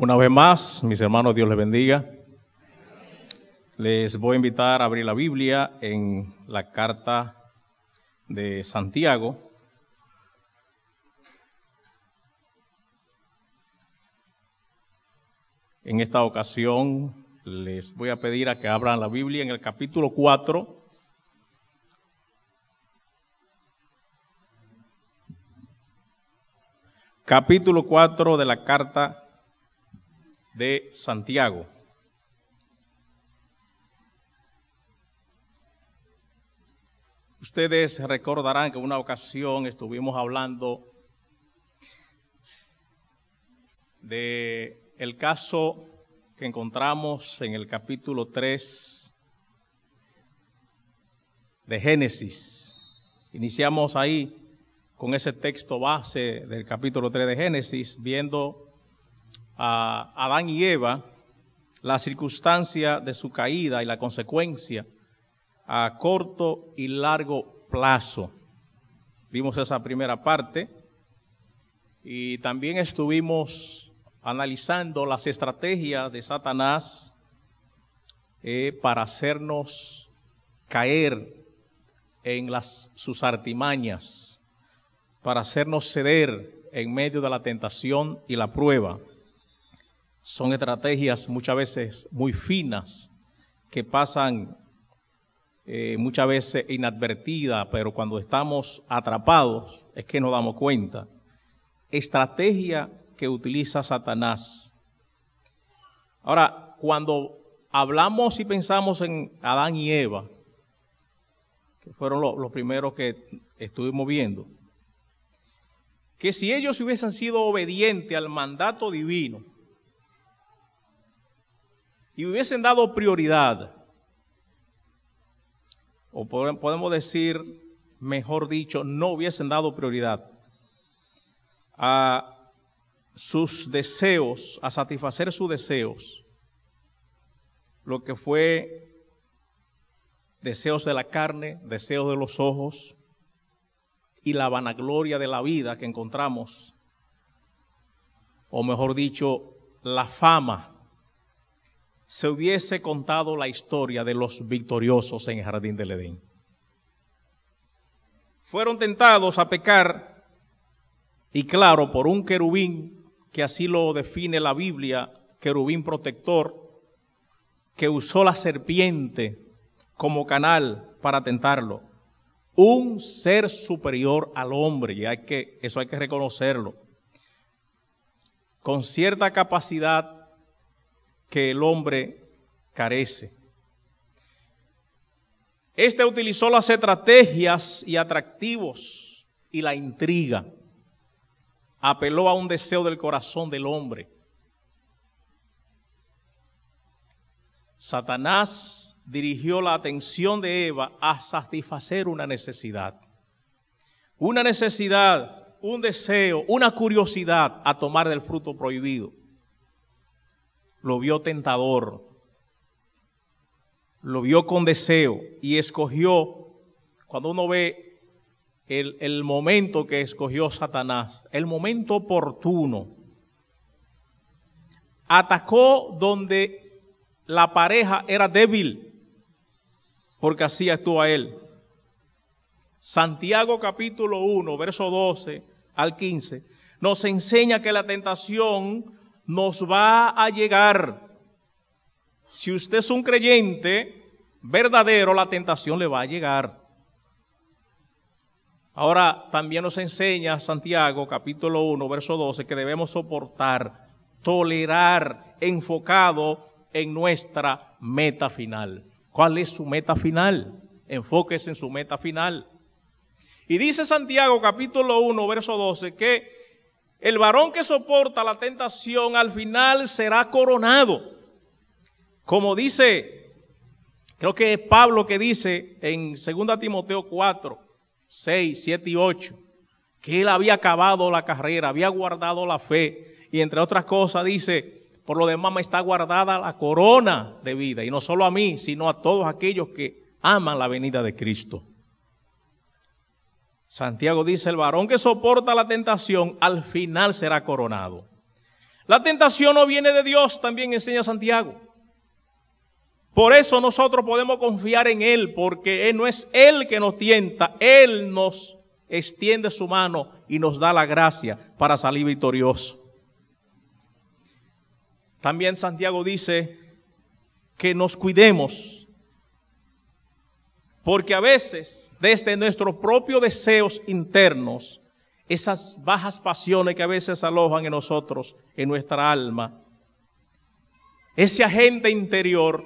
Una vez más, mis hermanos, Dios les bendiga. Les voy a invitar a abrir la Biblia en la carta de Santiago. En esta ocasión les voy a pedir a que abran la Biblia en el capítulo 4. Capítulo 4 de la carta de Santiago. Ustedes recordarán que en una ocasión estuvimos hablando de el caso que encontramos en el capítulo 3 de Génesis. Iniciamos ahí con ese texto base del capítulo 3 de Génesis, viendo a Adán y Eva la circunstancia de su caída y la consecuencia a corto y largo plazo. Vimos esa primera parte y también estuvimos analizando las estrategias de Satanás eh, para hacernos caer en las, sus artimañas, para hacernos ceder en medio de la tentación y la prueba son estrategias muchas veces muy finas que pasan eh, muchas veces inadvertidas, pero cuando estamos atrapados es que nos damos cuenta. Estrategia que utiliza Satanás. Ahora, cuando hablamos y pensamos en Adán y Eva, que fueron los primeros que estuvimos viendo, que si ellos hubiesen sido obedientes al mandato divino, y hubiesen dado prioridad, o podemos decir, mejor dicho, no hubiesen dado prioridad a sus deseos, a satisfacer sus deseos, lo que fue deseos de la carne, deseos de los ojos y la vanagloria de la vida que encontramos, o mejor dicho, la fama se hubiese contado la historia de los victoriosos en el jardín del Edén. Fueron tentados a pecar y claro, por un querubín, que así lo define la Biblia, querubín protector, que usó la serpiente como canal para tentarlo. Un ser superior al hombre, y hay que, eso hay que reconocerlo. Con cierta capacidad que el hombre carece. Este utilizó las estrategias y atractivos y la intriga. Apeló a un deseo del corazón del hombre. Satanás dirigió la atención de Eva a satisfacer una necesidad. Una necesidad, un deseo, una curiosidad a tomar del fruto prohibido lo vio tentador, lo vio con deseo y escogió, cuando uno ve el, momento que escogió Satanás, el momento oportuno, atacó donde la pareja era débil, porque así a él. Santiago capítulo 1, verso 12 al 15, nos enseña que la tentación nos va a llegar. Si usted es un creyente verdadero, la tentación le va a llegar. Ahora también nos enseña Santiago capítulo 1, verso 12, que debemos soportar, tolerar, enfocado en nuestra meta final. ¿Cuál es su meta final? Enfóquese en su meta final. Y dice Santiago capítulo 1, verso 12, que el varón que soporta la tentación al final será coronado. Como dice, creo que es Pablo que dice en 2 Timoteo 4, 6, 7 y 8, que él había acabado la carrera, había guardado la fe. Y entre otras cosas dice, por lo demás me está guardada la corona de vida. Y no solo a mí, sino a todos aquellos que aman la venida de Cristo. Santiago dice, el varón que soporta la tentación al final será coronado. La tentación no viene de Dios, también enseña Santiago. Por eso nosotros podemos confiar en Él, porque Él no es Él que nos tienta, Él nos extiende su mano y nos da la gracia para salir victorioso. También Santiago dice que nos cuidemos porque a veces, desde nuestros propios deseos internos, esas bajas pasiones que a veces alojan en nosotros, en nuestra alma, ese agente interior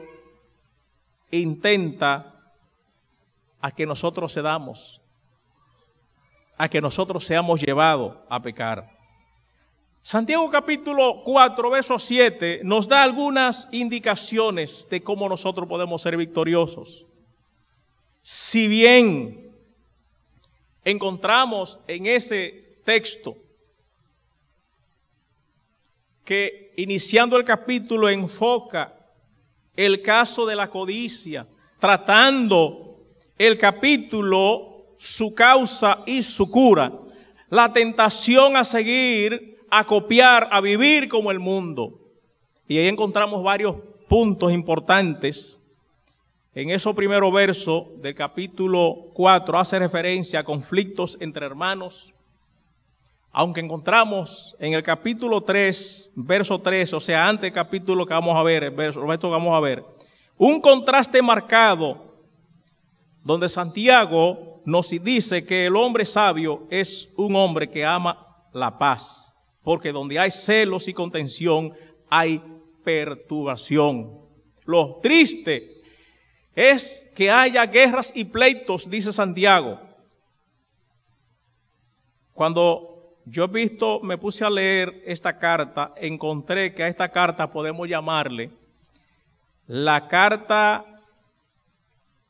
intenta a que nosotros cedamos, a que nosotros seamos llevados a pecar. Santiago capítulo 4, verso 7 nos da algunas indicaciones de cómo nosotros podemos ser victoriosos. Si bien encontramos en ese texto que iniciando el capítulo enfoca el caso de la codicia, tratando el capítulo su causa y su cura, la tentación a seguir, a copiar, a vivir como el mundo. Y ahí encontramos varios puntos importantes en ese primer verso del capítulo 4 hace referencia a conflictos entre hermanos, aunque encontramos en el capítulo 3, verso 3, o sea, antes del capítulo que vamos a ver, el verso, verso que vamos a ver, un contraste marcado donde Santiago nos dice que el hombre sabio es un hombre que ama la paz, porque donde hay celos y contención hay perturbación. Lo triste es que haya guerras y pleitos, dice Santiago. Cuando yo he visto, me puse a leer esta carta, encontré que a esta carta podemos llamarle la carta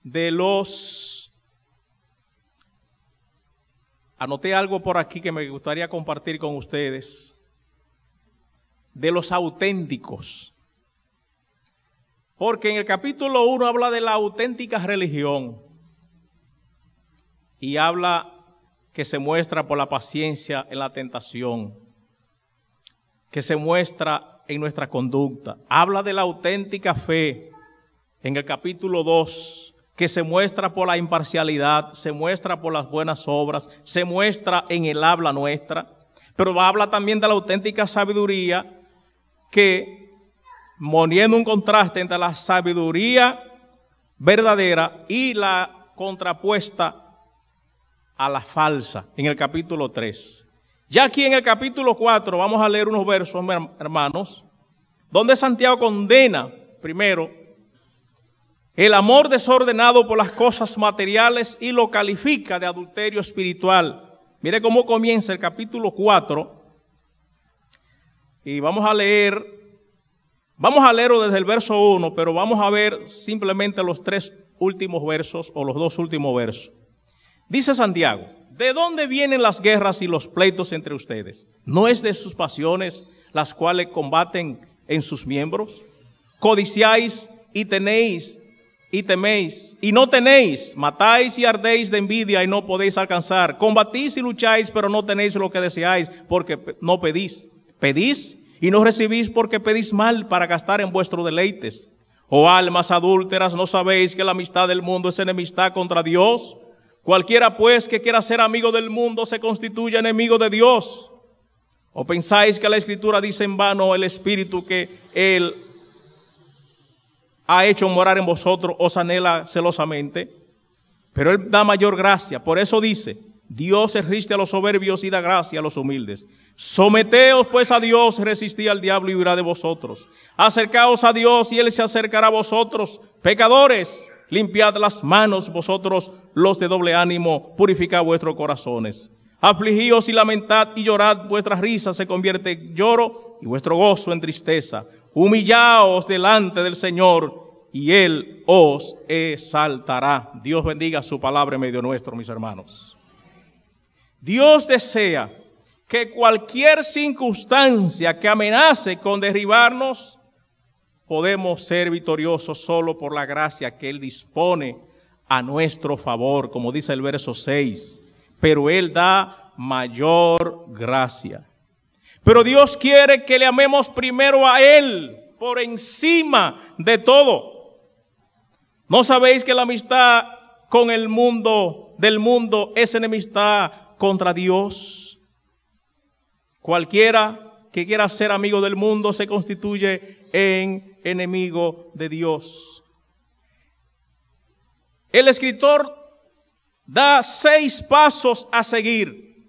de los... Anoté algo por aquí que me gustaría compartir con ustedes. De los auténticos. Porque en el capítulo 1 habla de la auténtica religión y habla que se muestra por la paciencia en la tentación, que se muestra en nuestra conducta. Habla de la auténtica fe en el capítulo 2, que se muestra por la imparcialidad, se muestra por las buenas obras, se muestra en el habla nuestra, pero habla también de la auténtica sabiduría que poniendo un contraste entre la sabiduría verdadera y la contrapuesta a la falsa en el capítulo 3. Ya aquí en el capítulo 4 vamos a leer unos versos, hermanos, donde Santiago condena, primero, el amor desordenado por las cosas materiales y lo califica de adulterio espiritual. Mire cómo comienza el capítulo 4. Y vamos a leer Vamos a leerlo desde el verso 1, pero vamos a ver simplemente los tres últimos versos o los dos últimos versos. Dice Santiago, ¿de dónde vienen las guerras y los pleitos entre ustedes? ¿No es de sus pasiones las cuales combaten en sus miembros? Codiciáis y tenéis y teméis y no tenéis, matáis y ardéis de envidia y no podéis alcanzar, combatís y lucháis pero no tenéis lo que deseáis porque no pedís. Pedís y no recibís porque pedís mal para gastar en vuestros deleites. Oh almas adúlteras, ¿no sabéis que la amistad del mundo es enemistad contra Dios? Cualquiera pues que quiera ser amigo del mundo se constituye enemigo de Dios. ¿O pensáis que la escritura dice en vano el espíritu que Él ha hecho morar en vosotros, os anhela celosamente? Pero Él da mayor gracia. Por eso dice, Dios se riste a los soberbios y da gracia a los humildes. Someteos pues a Dios, resistí al diablo y huirá de vosotros. Acercaos a Dios y Él se acercará a vosotros. Pecadores, limpiad las manos vosotros los de doble ánimo, purificad vuestros corazones. Afligíos y lamentad y llorad, vuestra risa se convierte en lloro y vuestro gozo en tristeza. Humillaos delante del Señor y Él os exaltará. Dios bendiga su palabra en medio nuestro, mis hermanos. Dios desea que cualquier circunstancia que amenace con derribarnos, podemos ser victoriosos solo por la gracia que Él dispone a nuestro favor, como dice el verso 6. Pero Él da mayor gracia. Pero Dios quiere que le amemos primero a Él por encima de todo. ¿No sabéis que la amistad con el mundo del mundo es enemistad contra Dios. Cualquiera que quiera ser amigo del mundo se constituye en enemigo de Dios. El escritor da seis pasos a seguir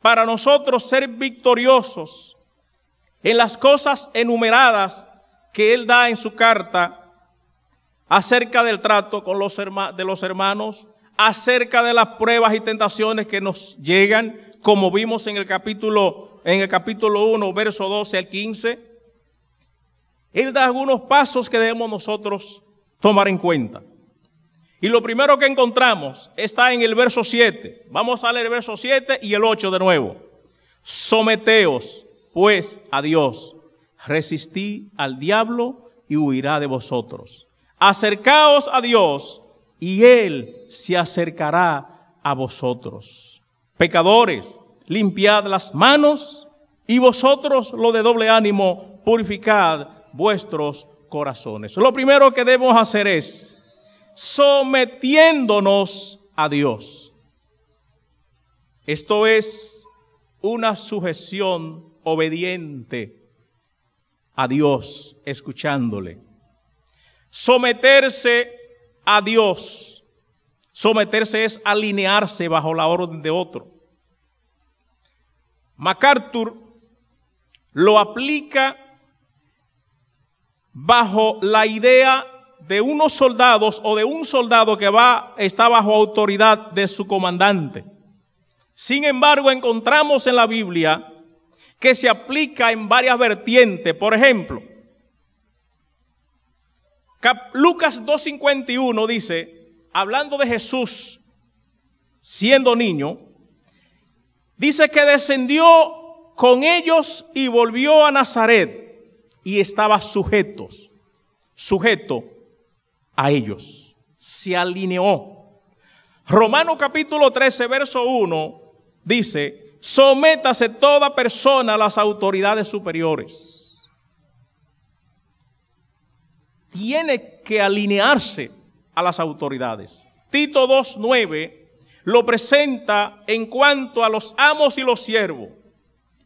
para nosotros ser victoriosos en las cosas enumeradas que él da en su carta acerca del trato con los de los hermanos, acerca de las pruebas y tentaciones que nos llegan, como vimos en el capítulo, en el capítulo 1, verso 12 al 15. Él da algunos pasos que debemos nosotros tomar en cuenta. Y lo primero que encontramos está en el verso 7. Vamos a leer el verso 7 y el 8 de nuevo. Someteos pues a Dios. Resistí al diablo y huirá de vosotros. Acercaos a Dios y Él se acercará a vosotros. Pecadores, limpiad las manos y vosotros, lo de doble ánimo, purificad vuestros corazones. Lo primero que debemos hacer es sometiéndonos a Dios. Esto es una sujeción obediente a Dios, escuchándole. Someterse a Dios. Someterse es alinearse bajo la orden de otro. MacArthur lo aplica bajo la idea de unos soldados o de un soldado que va, está bajo autoridad de su comandante. Sin embargo, encontramos en la Biblia que se aplica en varias vertientes. Por ejemplo, Lucas 2.51 dice, hablando de Jesús siendo niño, dice que descendió con ellos y volvió a Nazaret y estaba sujetos, sujeto a ellos. Se alineó. Romano capítulo 13, verso 1 dice, sométase toda persona a las autoridades superiores tiene que alinearse a las autoridades. Tito 2.9 lo presenta en cuanto a los amos y los siervos.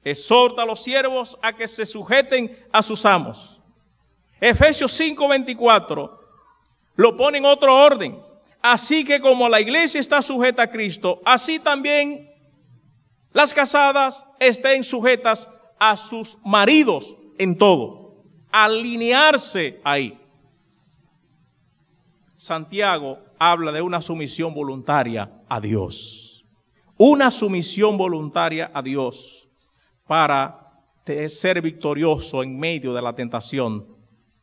Exhorta a los siervos a que se sujeten a sus amos. Efesios 5.24 lo pone en otro orden. Así que como la iglesia está sujeta a Cristo, así también las casadas estén sujetas a sus maridos en todo. Alinearse ahí. Santiago habla de una sumisión voluntaria a Dios. Una sumisión voluntaria a Dios para ser victorioso en medio de la tentación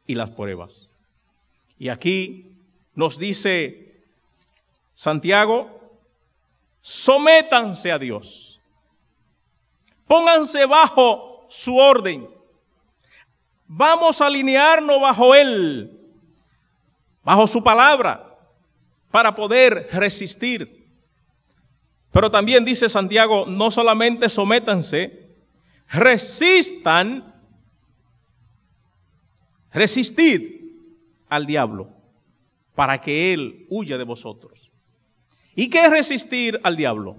y las pruebas. Y aquí nos dice Santiago, sométanse a Dios. Pónganse bajo su orden. Vamos a alinearnos bajo Él bajo su palabra, para poder resistir. Pero también dice Santiago, no solamente sométanse, resistan, resistid al diablo para que él huya de vosotros. ¿Y qué es resistir al diablo?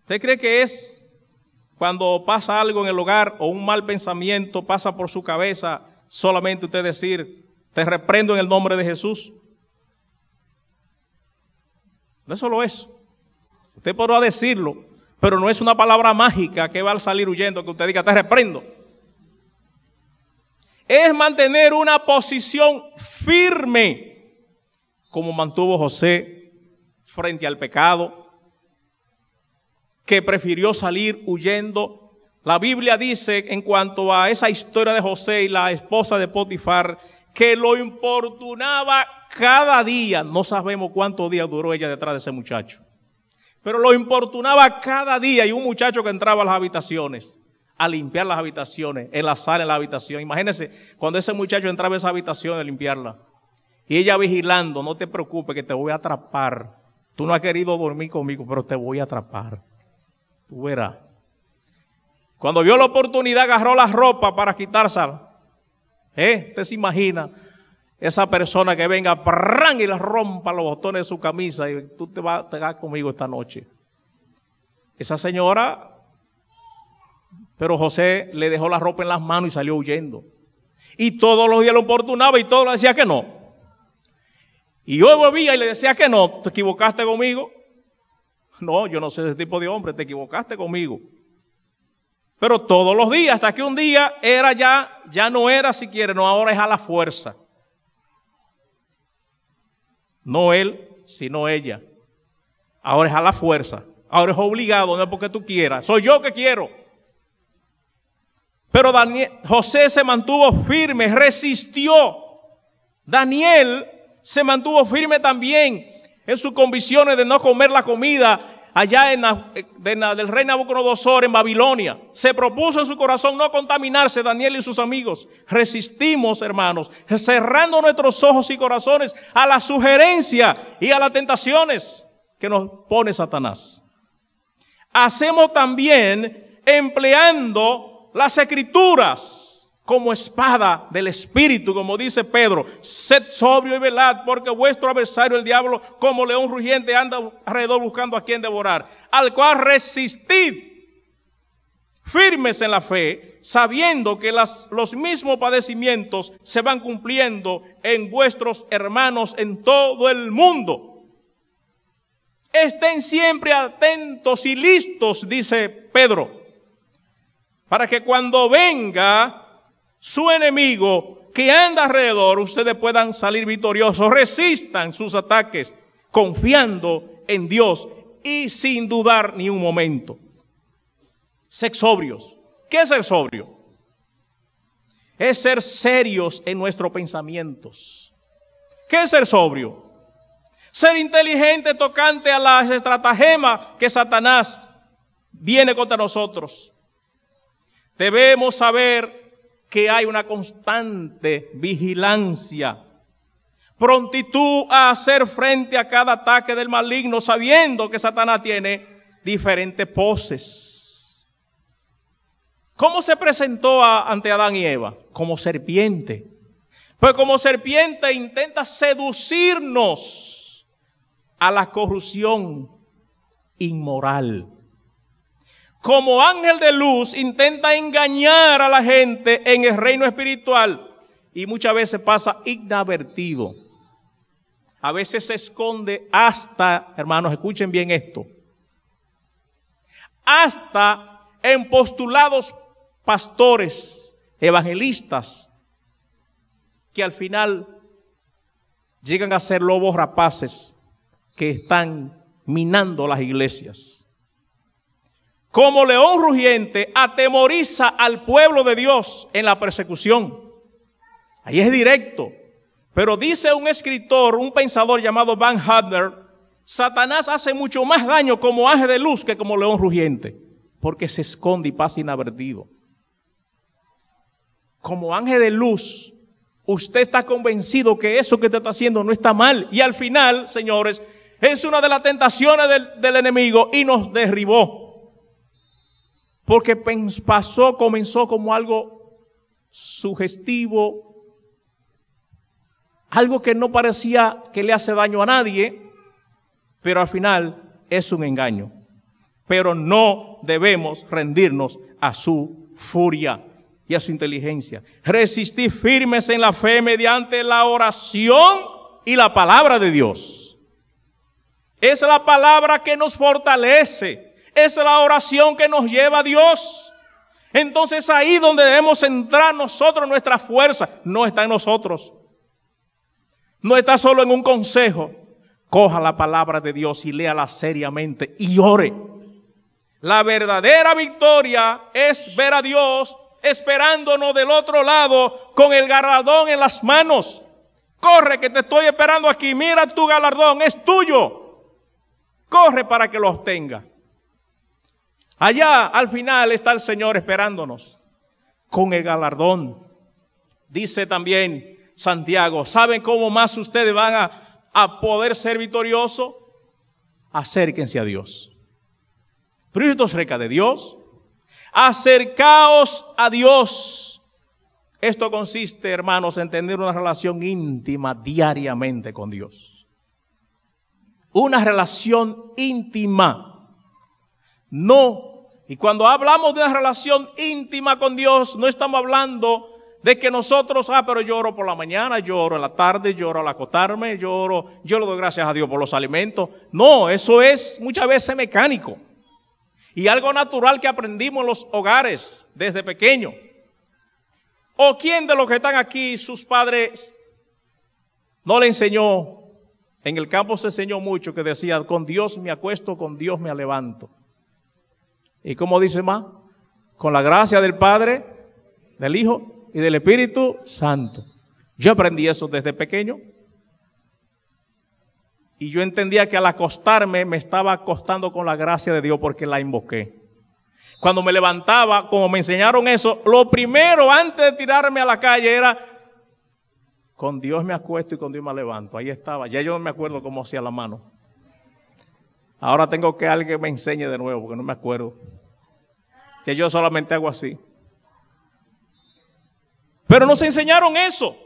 ¿Usted cree que es cuando pasa algo en el hogar o un mal pensamiento pasa por su cabeza, solamente usted decir, te reprendo en el nombre de Jesús. No es solo eso. Usted podrá decirlo, pero no es una palabra mágica que va a salir huyendo que usted diga, te reprendo. Es mantener una posición firme, como mantuvo José frente al pecado, que prefirió salir huyendo. La Biblia dice en cuanto a esa historia de José y la esposa de Potifar, que lo importunaba cada día. No sabemos cuántos días duró ella detrás de ese muchacho. Pero lo importunaba cada día y un muchacho que entraba a las habitaciones, a limpiar las habitaciones, en la sala en la habitación. Imagínense, cuando ese muchacho entraba a esa habitación a limpiarla. Y ella vigilando, no te preocupes que te voy a atrapar. Tú no has querido dormir conmigo, pero te voy a atrapar. Tú verás. Cuando vio la oportunidad, agarró la ropa para quitársela ¿Eh? Usted se imagina esa persona que venga y le rompa los botones de su camisa y tú te vas, a pegar conmigo esta noche. Esa señora, pero José le dejó la ropa en las manos y salió huyendo. Y todos los días lo oportunaba y todo le decía que no. Y yo volvía y le decía que no, te equivocaste conmigo. No, yo no soy ese tipo de hombre, te equivocaste conmigo pero todos los días, hasta que un día era ya, ya no era si quiere, no, ahora es a la fuerza. No él, sino ella. Ahora es a la fuerza. Ahora es obligado, no es porque tú quieras. Soy yo que quiero. Pero Daniel, José se mantuvo firme, resistió. Daniel se mantuvo firme también en sus convicciones de no comer la comida allá en la, del rey Nabucodonosor en Babilonia. Se propuso en su corazón no contaminarse Daniel y sus amigos. Resistimos, hermanos, cerrando nuestros ojos y corazones a la sugerencia y a las tentaciones que nos pone Satanás. Hacemos también empleando las escrituras como espada del Espíritu, como dice Pedro, sed sobrio y velad, porque vuestro adversario, el diablo, como león rugiente, anda alrededor buscando a quien devorar, al cual resistid firmes en la fe, sabiendo que los mismos padecimientos se van cumpliendo en vuestros hermanos en todo el mundo. Estén siempre atentos y listos, dice Pedro, para que cuando venga su enemigo que anda alrededor, ustedes puedan salir victoriosos. Resistan sus ataques confiando en Dios y sin dudar ni un momento. Ser sobrios. ¿Qué es ser sobrio? Es ser serios en nuestros pensamientos. ¿Qué es ser sobrio? Ser inteligente tocante a las estratagemas que Satanás viene contra nosotros. Debemos saber que hay una constante vigilancia, prontitud a hacer frente a cada ataque del maligno, sabiendo que Satanás tiene diferentes poses. ¿Cómo se presentó ante Adán y Eva? Como serpiente. Pues como serpiente intenta seducirnos a la corrupción inmoral como ángel de luz, intenta engañar a la gente en el reino espiritual y muchas veces pasa inadvertido. A veces se esconde hasta, hermanos, escuchen bien esto, hasta en postulados pastores, evangelistas, que al final llegan a ser lobos rapaces que están minando las iglesias como león rugiente, atemoriza al pueblo de Dios en la persecución. Ahí es directo. Pero dice un escritor, un pensador llamado Van Hadner, Satanás hace mucho más daño como ángel de luz que como león rugiente, porque se esconde y pasa inadvertido. Como ángel de luz, usted está convencido que eso que usted está haciendo no está mal. Y al final, señores, es una de las tentaciones del enemigo y nos derribó. Porque pasó, comenzó como algo sugestivo, algo que no parecía que le hace daño a nadie, pero al final es un engaño. Pero no debemos rendirnos a su furia y a su inteligencia. Resistir firmes en la fe mediante la oración y la palabra de Dios. Es la palabra que nos fortalece. Es la oración que nos lleva a Dios. Entonces ahí donde debemos entrar nosotros nuestra fuerza. No está en nosotros. No está solo en un consejo. Coja la palabra de Dios y léala seriamente y ore. La verdadera victoria es ver a Dios esperándonos del otro lado con el galardón en las manos. Corre que te estoy esperando aquí. Mira tu galardón, es tuyo. Corre para que lo obtenga. Allá al final está el Señor esperándonos con el galardón. Dice también Santiago, ¿saben cómo más ustedes van a, poder ser victoriosos? Acérquense a Dios. Pero cerca de Dios. Acercaos a Dios. Esto consiste, hermanos, en tener una relación íntima diariamente con Dios. Una relación íntima no. Y cuando hablamos de una relación íntima con Dios, no estamos hablando de que nosotros, ah, pero lloro por la mañana, lloro en la tarde, lloro al acotarme, lloro, yo le doy gracias a Dios por los alimentos. No, eso es muchas veces mecánico. Y algo natural que aprendimos en los hogares desde pequeño. ¿O quién de los que están aquí, sus padres, no le enseñó? En el campo se enseñó mucho que decía, con Dios me acuesto, con Dios me levanto. ¿Y cómo dice más? Con la gracia del Padre, del Hijo y del Espíritu Santo. Yo aprendí eso desde pequeño. Y yo entendía que al acostarme me estaba acostando con la gracia de Dios porque la invoqué. Cuando me levantaba, como me enseñaron eso, lo primero antes de tirarme a la calle era, con Dios me acuesto y con Dios me levanto. Ahí estaba. Ya yo no me acuerdo cómo hacía la mano. Ahora tengo que alguien me enseñe de nuevo, porque no me acuerdo. Que yo solamente hago así. Pero nos enseñaron eso.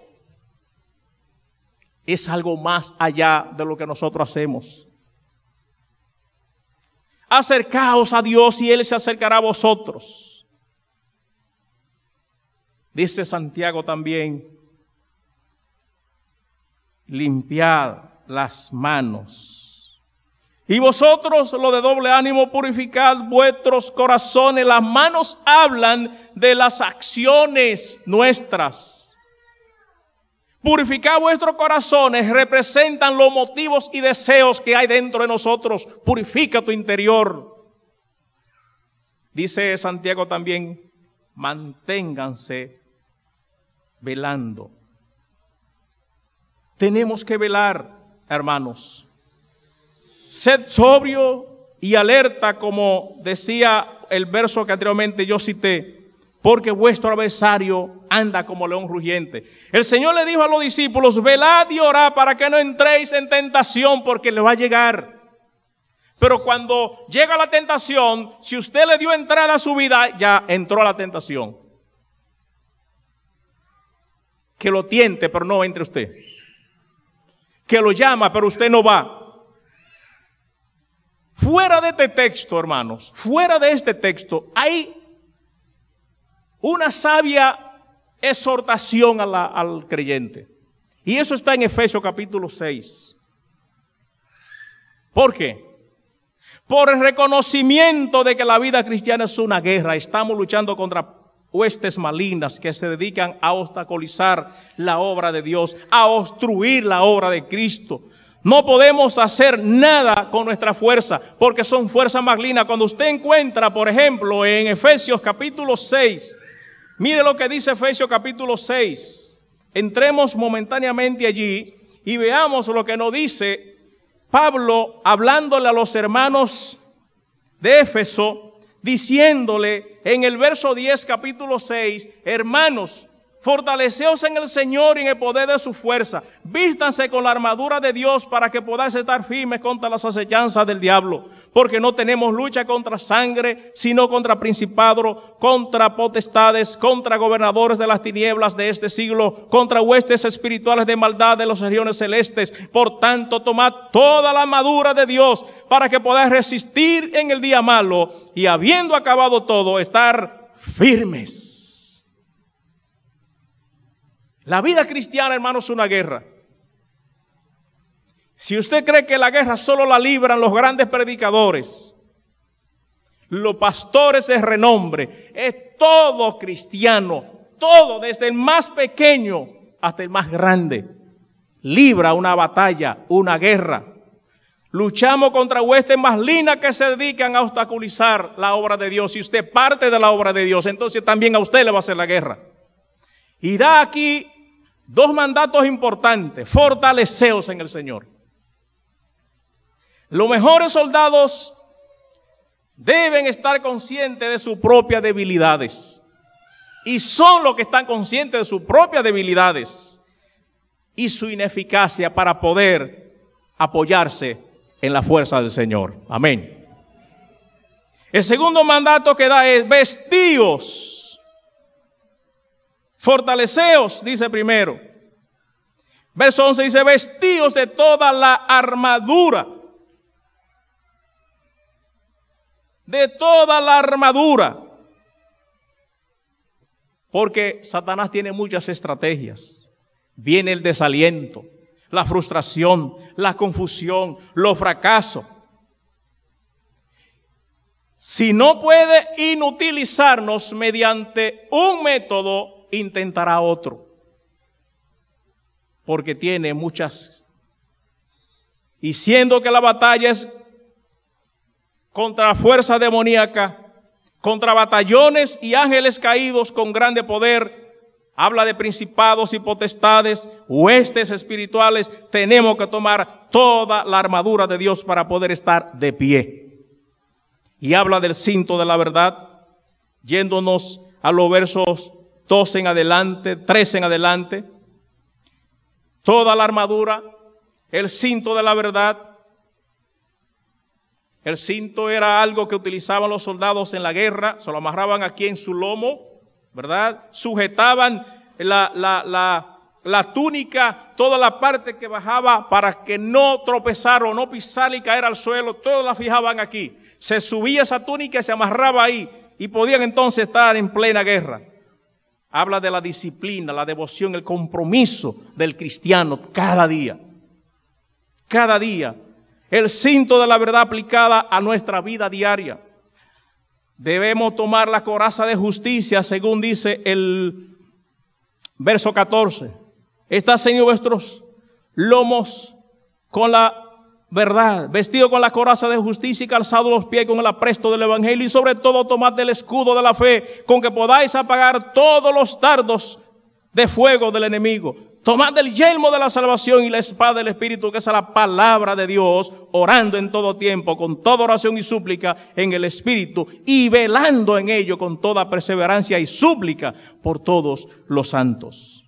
Es algo más allá de lo que nosotros hacemos. Acercaos a Dios y Él se acercará a vosotros. Dice Santiago también, limpiad las manos y vosotros, lo de doble ánimo, purificad vuestros corazones. Las manos hablan de las acciones nuestras. Purificad vuestros corazones representan los motivos y deseos que hay dentro de nosotros. Purifica tu interior. Dice Santiago también, manténganse velando. Tenemos que velar, hermanos. Sed sobrio y alerta, como decía el verso que anteriormente yo cité, porque vuestro adversario anda como león rugiente. El Señor le dijo a los discípulos, velad y orad para que no entréis en tentación, porque le va a llegar. Pero cuando llega la tentación, si usted le dio entrada a su vida, ya entró a la tentación. Que lo tiente, pero no entre usted. Que lo llama, pero usted no va Fuera de este texto, hermanos, fuera de este texto, hay una sabia exhortación al creyente. Y eso está en Efesios capítulo 6. ¿Por qué? Por el reconocimiento de que la vida cristiana es una guerra. Estamos luchando contra huestes malignas que se dedican a obstaculizar la obra de Dios, a obstruir la obra de Cristo, no podemos hacer nada con nuestra fuerza, porque son fuerzas malignas. Cuando usted encuentra, por ejemplo, en Efesios capítulo 6, mire lo que dice Efesios capítulo 6. Entremos momentáneamente allí y veamos lo que nos dice Pablo hablándole a los hermanos de Éfeso, diciéndole en el verso 10 capítulo 6, hermanos, Fortaleceos en el Señor y en el poder de su fuerza. Vístanse con la armadura de Dios para que podáis estar firmes contra las acechanzas del diablo. Porque no tenemos lucha contra sangre, sino contra principados, contra potestades, contra gobernadores de las tinieblas de este siglo, contra huestes espirituales de maldad de los regiones celestes. Por tanto, tomad toda la armadura de Dios para que podáis resistir en el día malo y habiendo acabado todo, estar firmes. La vida cristiana, hermano, es una guerra. Si usted cree que la guerra solo la libran los grandes predicadores, los pastores de renombre, es todo cristiano, todo, desde el más pequeño hasta el más grande. Libra una batalla, una guerra. Luchamos contra huestes malignas que se dedican a obstaculizar la obra de Dios. Si usted parte de la obra de Dios, entonces también a usted le va a hacer la guerra. Y da aquí Dos mandatos importantes, fortaleceos en el Señor. Los mejores soldados deben estar conscientes de sus propias debilidades. Y son los que están conscientes de sus propias debilidades y su ineficacia para poder apoyarse en la fuerza del Señor. Amén. El segundo mandato que da es vestidos. Fortaleceos, dice primero. Verso 11 dice, vestíos de toda la armadura. De toda la armadura. Porque Satanás tiene muchas estrategias. Viene el desaliento, la frustración, la confusión, los fracasos. Si no puede inutilizarnos mediante un método intentará otro, porque tiene muchas. Y siendo que la batalla es contra fuerza demoníaca, contra batallones y ángeles caídos con grande poder, habla de principados y potestades, huestes espirituales, tenemos que tomar toda la armadura de Dios para poder estar de pie. Y habla del cinto de la verdad, yéndonos a los versos dos en adelante, tres en adelante, toda la armadura, el cinto de la verdad. El cinto era algo que utilizaban los soldados en la guerra, se lo amarraban aquí en su lomo, ¿verdad? Sujetaban la, la, la, la túnica, toda la parte que bajaba para que no tropezara o no pisar y caer al suelo, todo la fijaban aquí. Se subía esa túnica y se amarraba ahí y podían entonces estar en plena guerra habla de la disciplina, la devoción, el compromiso del cristiano cada día. Cada día. El cinto de la verdad aplicada a nuestra vida diaria. Debemos tomar la coraza de justicia, según dice el verso 14. Está, en vuestros lomos con la verdad, vestido con la coraza de justicia y calzado los pies con el apresto del Evangelio y sobre todo tomad el escudo de la fe con que podáis apagar todos los tardos de fuego del enemigo. Tomad el yelmo de la salvación y la espada del Espíritu, que es la palabra de Dios, orando en todo tiempo, con toda oración y súplica en el Espíritu, y velando en ello con toda perseverancia y súplica por todos los santos.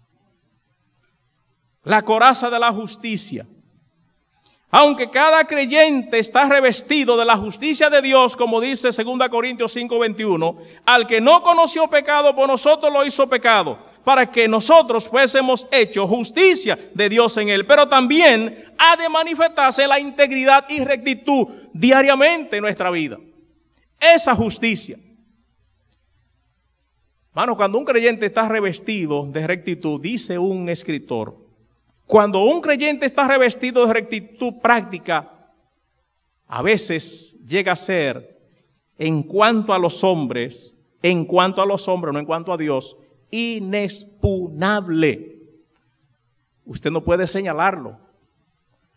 La coraza de la justicia. Aunque cada creyente está revestido de la justicia de Dios, como dice 2 Corintios 5:21, al que no conoció pecado, por nosotros lo hizo pecado, para que nosotros fuésemos hecho justicia de Dios en él. Pero también ha de manifestarse la integridad y rectitud diariamente en nuestra vida. Esa justicia. Hermano, cuando un creyente está revestido de rectitud, dice un escritor, cuando un creyente está revestido de rectitud práctica, a veces llega a ser, en cuanto a los hombres, en cuanto a los hombres, no en cuanto a Dios, inexpugnable. Usted no puede señalarlo.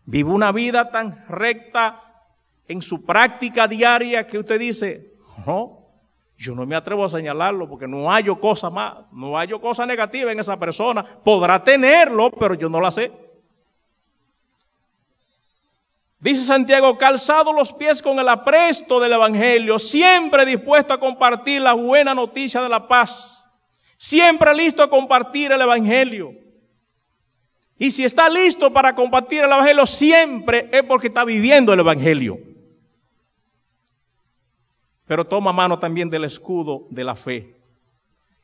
Vive una vida tan recta en su práctica diaria que usted dice, no, yo no me atrevo a señalarlo porque no hallo cosa más, no hallo cosa negativa en esa persona. Podrá tenerlo, pero yo no la sé. Dice Santiago, calzado los pies con el apresto del Evangelio, siempre dispuesto a compartir la buena noticia de la paz, siempre listo a compartir el Evangelio. Y si está listo para compartir el Evangelio, siempre es porque está viviendo el Evangelio pero toma mano también del escudo de la fe.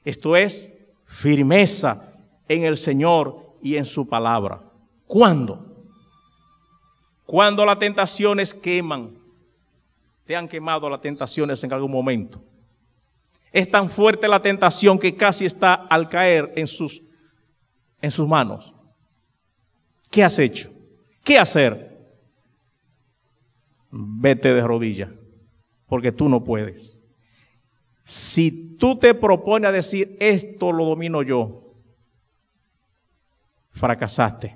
Esto es firmeza en el Señor y en su palabra. ¿Cuándo? Cuando las tentaciones queman. Te han quemado las tentaciones en algún momento. Es tan fuerte la tentación que casi está al caer en sus, en sus manos. ¿Qué has hecho? ¿Qué hacer? Vete de rodillas porque tú no puedes. Si tú te propones a decir, esto lo domino yo, fracasaste.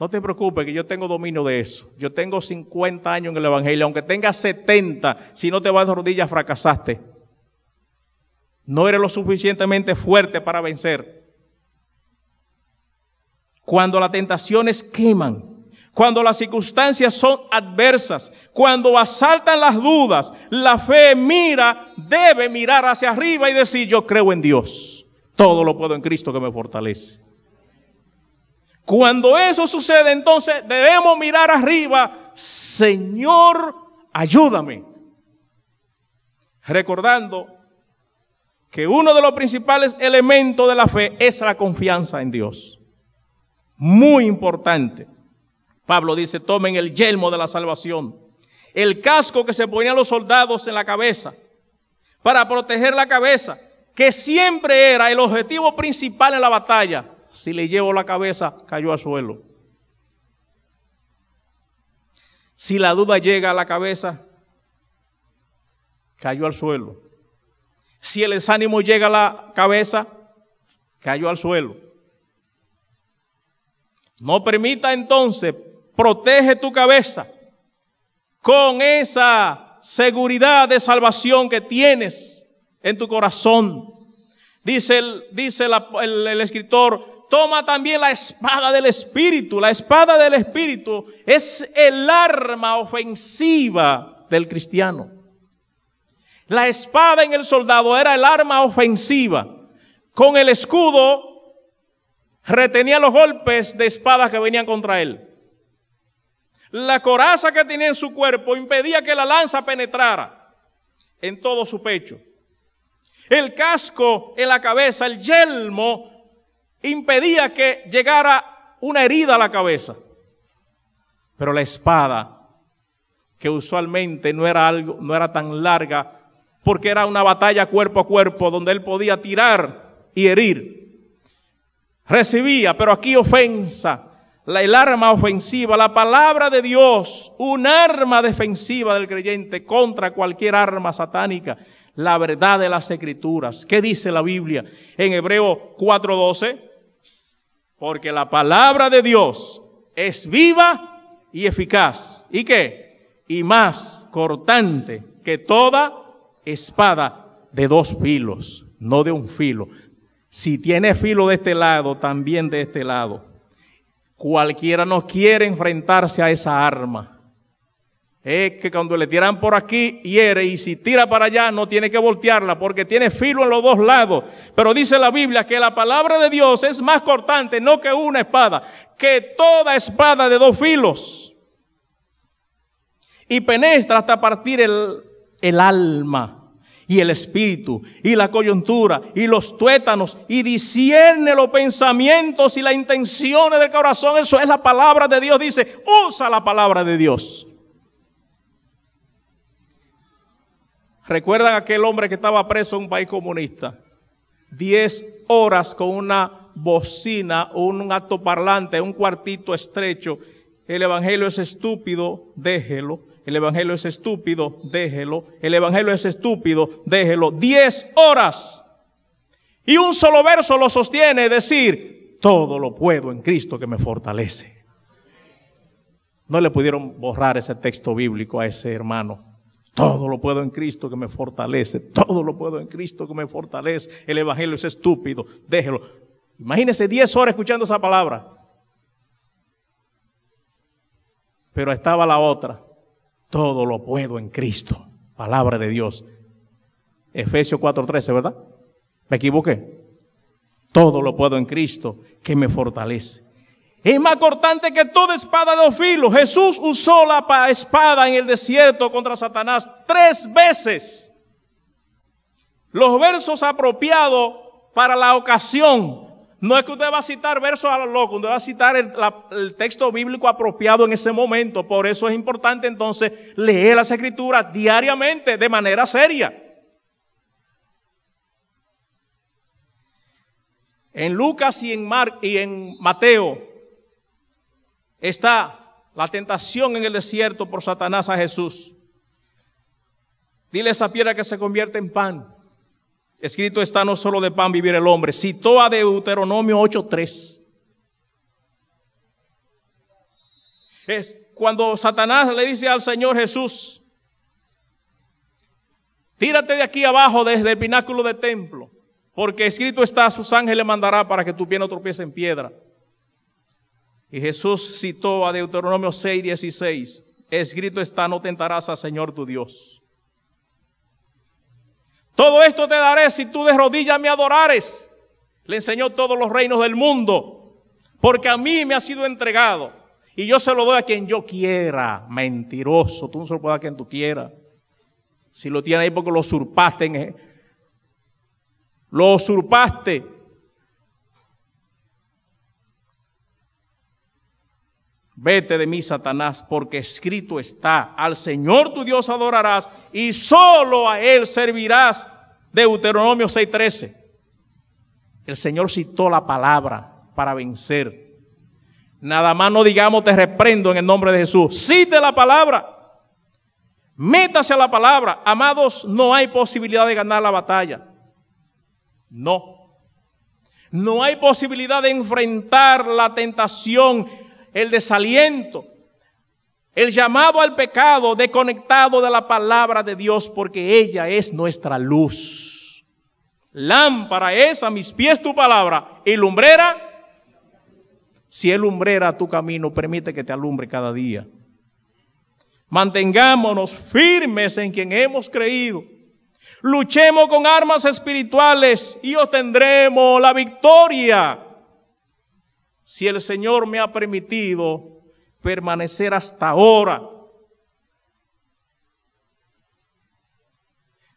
No te preocupes, que yo tengo dominio de eso. Yo tengo 50 años en el Evangelio. Aunque tengas 70, si no te vas de rodillas, fracasaste. No eres lo suficientemente fuerte para vencer. Cuando las tentaciones queman, cuando las circunstancias son adversas, cuando asaltan las dudas, la fe mira, debe mirar hacia arriba y decir, yo creo en Dios. Todo lo puedo en Cristo que me fortalece. Cuando eso sucede, entonces debemos mirar arriba, Señor, ayúdame. Recordando que uno de los principales elementos de la fe es la confianza en Dios. Muy importante. Pablo dice, tomen el yelmo de la salvación, el casco que se ponían los soldados en la cabeza para proteger la cabeza, que siempre era el objetivo principal en la batalla. Si le llevo la cabeza, cayó al suelo. Si la duda llega a la cabeza, cayó al suelo. Si el desánimo llega a la cabeza, cayó al suelo. No permita entonces protege tu cabeza con esa seguridad de salvación que tienes en tu corazón. Dice, el, dice escritor, toma también la espada del Espíritu. La espada del Espíritu es el arma ofensiva del cristiano. La espada en el soldado era el arma ofensiva. Con el escudo retenía los golpes de espadas que venían contra él. La coraza que tenía en su cuerpo impedía que la lanza penetrara en todo su pecho. El casco en la cabeza, el yelmo, impedía que llegara una herida a la cabeza. Pero la espada, que usualmente no era, algo, no era tan larga, porque era una batalla cuerpo a cuerpo donde él podía tirar y herir. Recibía, pero aquí ofensa, el arma ofensiva, la palabra de Dios, un arma defensiva del creyente contra cualquier arma satánica, la verdad de las escrituras. ¿Qué dice la Biblia en Hebreo 4:12? Porque la palabra de Dios es viva y eficaz. ¿Y qué? Y más cortante que toda espada de dos filos, no de un filo. Si tiene filo de este lado, también de este lado Cualquiera no quiere enfrentarse a esa arma. Es que cuando le tiran por aquí, hiere, y si tira para allá, no tiene que voltearla, porque tiene filo en los dos lados. Pero dice la Biblia que la palabra de Dios es más cortante, no que una espada, que toda espada de dos filos. Y penetra hasta partir el, el alma y el espíritu y la coyuntura y los tuétanos y discierne los pensamientos y las intenciones del corazón. Eso es la palabra de Dios. Dice, usa la palabra de Dios. ¿Recuerdan aquel hombre que estaba preso en un país comunista? Diez horas con una bocina, un acto parlante, un cuartito estrecho. El evangelio es estúpido, déjelo. El evangelio es estúpido, déjelo. El evangelio es estúpido, déjelo. Diez horas. Y un solo verso lo sostiene, decir, todo lo puedo en Cristo que me fortalece. No le pudieron borrar ese texto bíblico a ese hermano. Todo lo puedo en Cristo que me fortalece. Todo lo puedo en Cristo que me fortalece. El Evangelio es estúpido. Déjelo. Imagínese 10 horas escuchando esa palabra. Pero estaba la otra. Todo lo puedo en Cristo. Palabra de Dios. Efesios 4:13, ¿verdad? ¿Me equivoqué? Todo lo puedo en Cristo que me fortalece. Es más cortante que toda espada de filo. Jesús usó la espada en el desierto contra Satanás tres veces. Los versos apropiados para la ocasión no es que usted va a citar versos a los locos, usted va a citar el, texto bíblico apropiado en ese momento. Por eso es importante entonces leer las escrituras diariamente de manera seria. En Lucas y en, y en Mateo está la tentación en el desierto por Satanás a Jesús. Dile a esa piedra que se convierte en pan. Escrito está no solo de pan vivir el hombre. Citó a Deuteronomio 8.3. Es cuando Satanás le dice al Señor Jesús, tírate de aquí abajo desde el pináculo del templo, porque escrito está, sus ángeles mandará para que tu pie no tropiece en piedra. Y Jesús citó a Deuteronomio 6.16, escrito está, no tentarás al Señor tu Dios. Todo esto te daré si tú de rodillas me adorares. Le enseñó todos los reinos del mundo, porque a mí me ha sido entregado. Y yo se lo doy a quien yo quiera, mentiroso. Tú no se lo puedes dar a quien tú quieras. Si lo tienes ahí porque lo usurpaste. Lo usurpaste. Vete de mí, Satanás, porque escrito está, al Señor tu Dios adorarás y solo a Él servirás. Deuteronomio 6:13. El Señor citó la palabra para vencer. Nada más no digamos te reprendo en el nombre de Jesús. Cite la palabra. Métase a la palabra. Amados, no hay posibilidad de ganar la batalla. No. No hay posibilidad de enfrentar la tentación el desaliento, el llamado al pecado desconectado de la palabra de Dios, porque ella es nuestra luz. Lámpara es a mis pies tu palabra y lumbrera. Si es lumbrera tu camino, permite que te alumbre cada día. Mantengámonos firmes en quien hemos creído. Luchemos con armas espirituales y obtendremos la victoria si el Señor me ha permitido permanecer hasta ahora,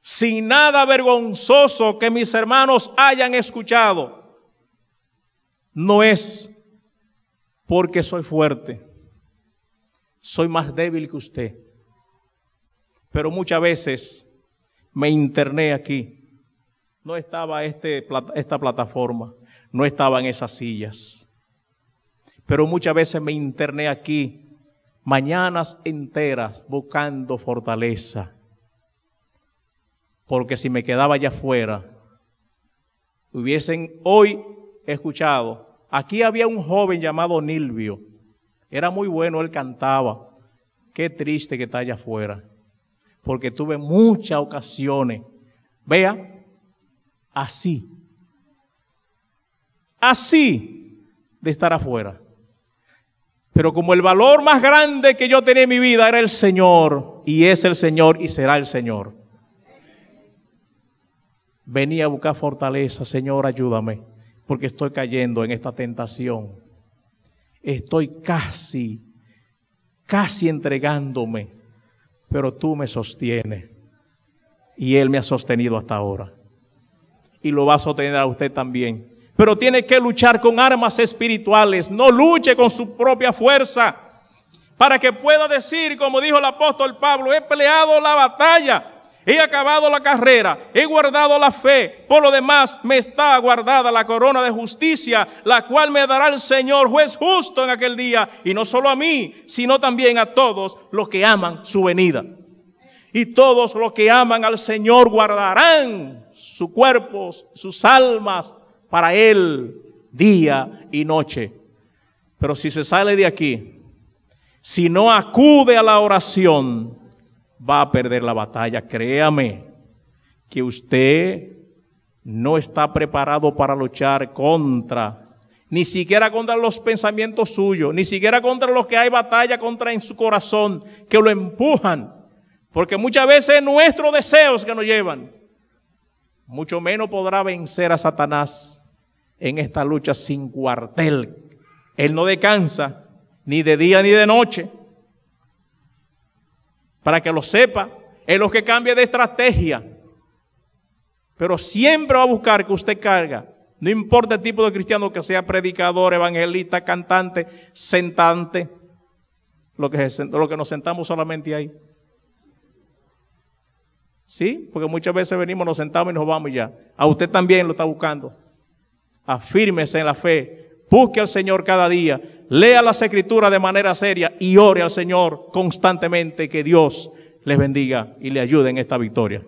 sin nada vergonzoso que mis hermanos hayan escuchado, no es porque soy fuerte, soy más débil que usted, pero muchas veces me interné aquí, no estaba este esta plataforma, no estaba en esas sillas pero muchas veces me interné aquí mañanas enteras buscando fortaleza. Porque si me quedaba allá afuera, hubiesen hoy escuchado. Aquí había un joven llamado Nilvio. Era muy bueno, él cantaba. Qué triste que está allá afuera. Porque tuve muchas ocasiones. Vea, así. Así de estar afuera. Pero como el valor más grande que yo tenía en mi vida era el Señor, y es el Señor y será el Señor. Venía a buscar fortaleza, Señor, ayúdame, porque estoy cayendo en esta tentación. Estoy casi, casi entregándome, pero tú me sostienes. Y Él me ha sostenido hasta ahora. Y lo va a sostener a usted también pero tiene que luchar con armas espirituales. No luche con su propia fuerza para que pueda decir, como dijo el apóstol Pablo, he peleado la batalla, he acabado la carrera, he guardado la fe. Por lo demás, me está guardada la corona de justicia, la cual me dará el Señor, juez justo en aquel día, y no solo a mí, sino también a todos los que aman su venida. Y todos los que aman al Señor guardarán sus cuerpos, sus almas, para Él día y noche. Pero si se sale de aquí, si no acude a la oración, va a perder la batalla. Créame que usted no está preparado para luchar contra, ni siquiera contra los pensamientos suyos, ni siquiera contra los que hay batalla contra en su corazón, que lo empujan. Porque muchas veces nuestros deseos que nos llevan. Mucho menos podrá vencer a Satanás en esta lucha sin cuartel. Él no descansa ni de día ni de noche. Para que lo sepa, es lo que cambia de estrategia. Pero siempre va a buscar que usted carga. No importa el tipo de cristiano que sea predicador, evangelista, cantante, sentante. Lo que, lo que nos sentamos solamente ahí. ¿Sí? Porque muchas veces venimos, nos sentamos y nos vamos ya. A usted también lo está buscando afírmese en la fe, busque al Señor cada día, lea las escrituras de manera seria y ore al Señor constantemente que Dios les bendiga y le ayude en esta victoria.